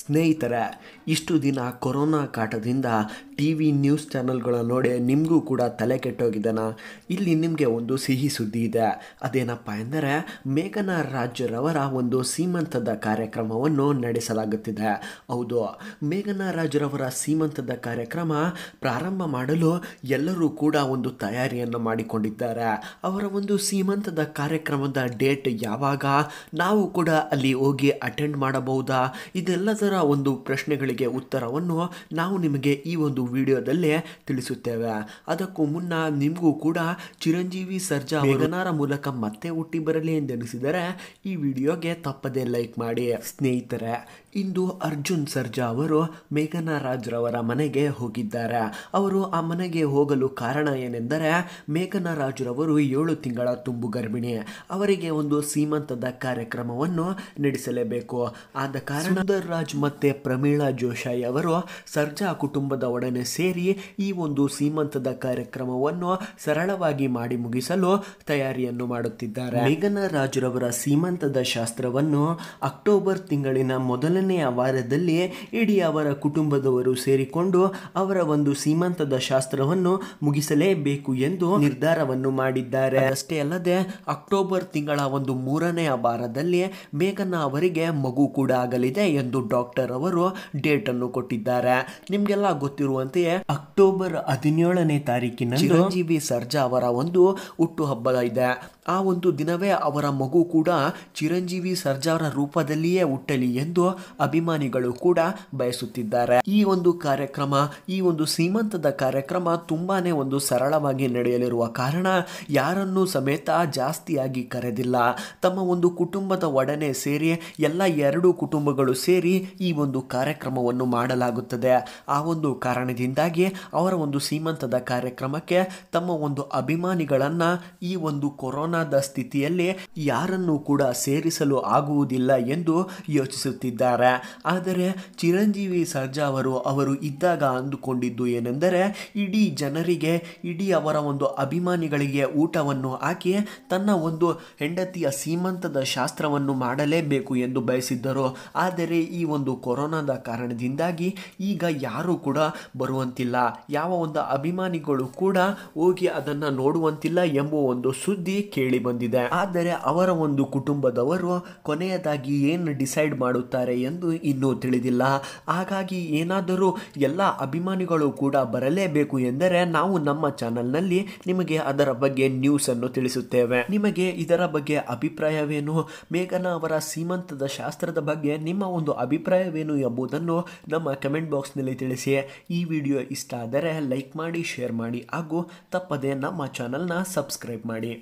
ಸ್ನೇಹಿತರೆ ಇಷ್ಟು ದಿನ ಕೊರೋನಾ ಕಾಟದಿಂದ ಟಿ ವಿ ನ್ಯೂಸ್ ಚಾನಲ್ಗಳನ್ನು ನೋಡಿ ನಿಮಗೂ ಕೂಡ ತಲೆ ಕೆಟ್ಟೋಗಿದ್ದಾನ ಇಲ್ಲಿ ನಿಮಗೆ ಒಂದು ಸಿಹಿ ಸುದ್ದಿ ಇದೆ ಅದೇನಪ್ಪ ಎಂದರೆ ಮೇಘನಾ ರಾಜರವರ ಒಂದು ಸೀಮಂತದ ಕಾರ್ಯಕ್ರಮವನ್ನು ನಡೆಸಲಾಗುತ್ತಿದೆ ಹೌದು ಮೇಘನಾ ರಾಜರವರ ಸೀಮಂತದ ಕಾರ್ಯಕ್ರಮ ಪ್ರಾರಂಭ ಮಾಡಲು ಎಲ್ಲರೂ ಕೂಡ ಒಂದು ತಯಾರಿಯನ್ನು ಮಾಡಿಕೊಂಡಿದ್ದಾರೆ ಅವರ ಒಂದು ಸೀಮಂತದ ಕಾರ್ಯಕ್ರಮದ ಡೇಟ್ ಯಾವಾಗ ನಾವು ಕೂಡ ಅಲ್ಲಿ ಹೋಗಿ ಅಟೆಂಡ್ ಮಾಡಬಹುದಾ ಇದೆಲ್ಲದ ಸಮಾಜದ ಒಂದು ಪ್ರಶ್ನೆಗಳಿಗೆ ಉತ್ತರವನ್ನು ನಾವು ನಿಮಗೆ ಈ ಒಂದು ವಿಡಿಯೋದಲ್ಲೇ ತಿಳಿಸುತ್ತೇವೆ ಅದಕ್ಕೂ ಮುನ್ನ ನಿಮಗೂ ಕೂಡ ಚಿರಂಜೀವಿ ಸರ್ಜಾ ಅವರನಾರ ಮೂಲಕ ಮತ್ತೆ ಹುಟ್ಟಿ ಬರಲಿ ಎಂದೆನಿಸಿದರೆ ಈ ವಿಡಿಯೋಗೆ ತಪ್ಪದೇ ಲೈಕ್ ಮಾಡಿ ಸ್ನೇಹಿತರೆ ಇಂದು ಅರ್ಜುನ್ ಸರ್ಜಾ ಅವರು ಮೇಘನಾ ರಾಜ್ರವರ ಮನೆಗೆ ಹೋಗಿದ್ದಾರೆ ಅವರು ಆ ಮನೆಗೆ ಹೋಗಲು ಕಾರಣ ಏನೆಂದರೆ ಮೇಘನಾ ರಾಜ್ರವರು ಏಳು ತಿಂಗಳ ತುಂಬು ಗರ್ಭಿಣಿ ಅವರಿಗೆ ಒಂದು ಸೀಮಂತದ ಕಾರ್ಯಕ್ರಮವನ್ನು ನಡೆಸಲೇಬೇಕು ಆದ ಕಾರಣ ರಾಜ್ ಮತ್ತೆ ಮತ್ತು ಪ್ರಮೀಳಾ ಜೋಶಾಯಿ ಅವರು ಸರ್ಜಾ ಕುಟುಂಬದ ಒಡನೆ ಸೇರಿ ಈ ಒಂದು ಸೀಮಂತದ ಕಾರ್ಯಕ್ರಮವನ್ನು ಸರಳವಾಗಿ ಮಾಡಿ ಮುಗಿಸಲು ತಯಾರಿಯನ್ನು ಮಾಡುತ್ತಿದ್ದಾರೆ ಮೇಘನ ರಾಜರವರ ಸೀಮಂತದ ಶಾಸ್ತ್ರವನ್ನು ಅಕ್ಟೋಬರ್ ತಿಂಗಳಿನ ಮೊದಲನೆಯ ವಾರದಲ್ಲಿ ಇಡೀ ಅವರ ಕುಟುಂಬದವರು ಸೇರಿಕೊಂಡು ಅವರ ಒಂದು ಸೀಮಂತದ ಶಾಸ್ತ್ರವನ್ನು ಮುಗಿಸಲೇಬೇಕು ಎಂದು ನಿರ್ಧಾರವನ್ನು ಮಾಡಿದ್ದಾರೆ ಅಷ್ಟೇ ಅಲ್ಲದೆ ಅಕ್ಟೋಬರ್ ತಿಂಗಳ ಒಂದು ಮೂರನೆಯ ವಾರದಲ್ಲಿ ಮೇಘನ ಅವರಿಗೆ ಮಗು ಕೂಡ ಆಗಲಿದೆ ಎಂದು ಡಾ ಡಾಕ್ಟರ್ ಅವರು ಡೇಟ್ ಅನ್ನು ಕೊಟ್ಟಿದ್ದಾರೆ ನಿಮ್ಗೆಲ್ಲ ಗೊತ್ತಿರುವಂತೆಯೇ ಅಕ್ಟೋಬರ್ ಹದಿನೇಳನೇ ತಾರೀಕಿನ ಚಿರಂಜೀವಿ ಸರ್ಜಾ ಅವರ ಒಂದು ಹುಟ್ಟು ಹಬ್ಬ ಇದೆ ಆ ಒಂದು ದಿನವೇ ಅವರ ಮಗು ಕೂಡ ಚಿರಂಜೀವಿ ಅವರ ರೂಪದಲ್ಲಿಯೇ ಹುಟ್ಟಲಿ ಎಂದು ಅಭಿಮಾನಿಗಳು ಕೂಡ ಬಯಸುತ್ತಿದ್ದಾರೆ ಈ ಒಂದು ಕಾರ್ಯಕ್ರಮ ಈ ಒಂದು ಸೀಮಂತದ ಕಾರ್ಯಕ್ರಮ ತುಂಬಾನೇ ಒಂದು ಸರಳವಾಗಿ ನಡೆಯಲಿರುವ ಕಾರಣ ಯಾರನ್ನೂ ಸಮೇತ ಜಾಸ್ತಿಯಾಗಿ ಕರೆದಿಲ್ಲ ತಮ್ಮ ಒಂದು ಕುಟುಂಬದ ಒಡನೆ ಸೇರಿ ಎಲ್ಲ ಎರಡು ಕುಟುಂಬಗಳು ಸೇರಿ ಈ ಒಂದು ಕಾರ್ಯಕ್ರಮವನ್ನು ಮಾಡಲಾಗುತ್ತದೆ ಆ ಒಂದು ಕಾರಣದಿಂದಾಗಿ ಅವರ ಒಂದು ಸೀಮಂತದ ಕಾರ್ಯಕ್ರಮಕ್ಕೆ ತಮ್ಮ ಒಂದು ಅಭಿಮಾನಿಗಳನ್ನು ಈ ಒಂದು ಕೊರೋನಾದ ಸ್ಥಿತಿಯಲ್ಲಿ ಯಾರನ್ನು ಕೂಡ ಸೇರಿಸಲು ಆಗುವುದಿಲ್ಲ ಎಂದು ಯೋಚಿಸುತ್ತಿದ್ದಾರೆ ಆದರೆ ಚಿರಂಜೀವಿ ಸರ್ಜಾ ಅವರು ಅವರು ಇದ್ದಾಗ ಅಂದುಕೊಂಡಿದ್ದು ಏನೆಂದರೆ ಇಡೀ ಜನರಿಗೆ ಇಡೀ ಅವರ ಒಂದು ಅಭಿಮಾನಿಗಳಿಗೆ ಊಟವನ್ನು ಹಾಕಿ ತನ್ನ ಒಂದು ಹೆಂಡತಿಯ ಸೀಮಂತದ ಶಾಸ್ತ್ರವನ್ನು ಮಾಡಲೇಬೇಕು ಎಂದು ಬಯಸಿದ್ದರು ಆದರೆ ಈ ಒಂದು ಒಂದು ಕೊರೋನಾದ ಕಾರಣದಿಂದಾಗಿ ಈಗ ಯಾರೂ ಕೂಡ ಬರುವಂತಿಲ್ಲ ಯಾವ ಒಂದು ಅಭಿಮಾನಿಗಳು ಕೂಡ ಹೋಗಿ ಅದನ್ನು ನೋಡುವಂತಿಲ್ಲ ಎಂಬ ಒಂದು ಸುದ್ದಿ ಕೇಳಿ ಬಂದಿದೆ ಆದರೆ ಅವರ ಒಂದು ಕುಟುಂಬದವರು ಕೊನೆಯದಾಗಿ ಏನು ಡಿಸೈಡ್ ಮಾಡುತ್ತಾರೆ ಎಂದು ಇನ್ನೂ ತಿಳಿದಿಲ್ಲ ಹಾಗಾಗಿ ಏನಾದರೂ ಎಲ್ಲ ಅಭಿಮಾನಿಗಳು ಕೂಡ ಬರಲೇಬೇಕು ಎಂದರೆ ನಾವು ನಮ್ಮ ಚಾನೆಲ್ನಲ್ಲಿ ನಿಮಗೆ ಅದರ ಬಗ್ಗೆ ನ್ಯೂಸ್ ಅನ್ನು ತಿಳಿಸುತ್ತೇವೆ ನಿಮಗೆ ಇದರ ಬಗ್ಗೆ ಅಭಿಪ್ರಾಯವೇನು ಮೇಘನಾ ಅವರ ಸೀಮಂತದ ಶಾಸ್ತ್ರದ ಬಗ್ಗೆ ನಿಮ್ಮ ಒಂದು ಅಭಿಪ್ರಾಯ ಅಭಿಪ್ರಾಯವೇನು ಎಂಬುದನ್ನು ನಮ್ಮ ಕಮೆಂಟ್ ಬಾಕ್ಸ್ನಲ್ಲಿ ತಿಳಿಸಿ ಈ ವಿಡಿಯೋ ಇಷ್ಟ ಆದರೆ ಲೈಕ್ ಮಾಡಿ ಶೇರ್ ಮಾಡಿ ಹಾಗೂ ತಪ್ಪದೆ ನಮ್ಮ ಚಾನಲ್ನ ಸಬ್ಸ್ಕ್ರೈಬ್ ಮಾಡಿ